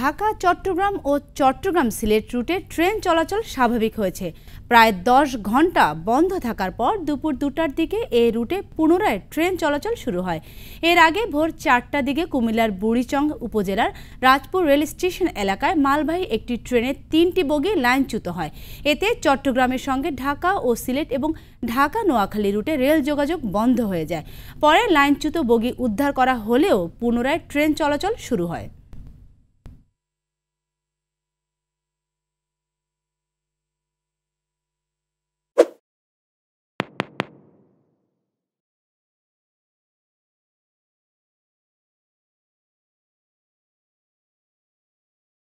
ঢাকা চট্টগ্রাম ও চট্টগ্রাম সিলেট রুটে ট্রেন চলাচল স্বাভাবিক হয়েছে প্রায় দশ ঘন্টা বন্ধ থাকার পর দুপুর দুটার দিকে এ রুটে পুনরায় ট্রেন চলাচল শুরু হয় এর আগে ভোর চারটার দিকে কুমিল্লার বুড়িচং উপজেলার রাজপুর রেল স্টেশন এলাকায় মালবাহী একটি ট্রেনের তিনটি বগি লাইনচ্যুত হয় এতে চট্টগ্রামের সঙ্গে ঢাকা ও সিলেট এবং ঢাকা নোয়াখালী রুটে রেল যোগাযোগ বন্ধ হয়ে যায় পরে লাইনচ্যুত বগি উদ্ধার করা হলেও পুনরায় ট্রেন চলাচল শুরু হয়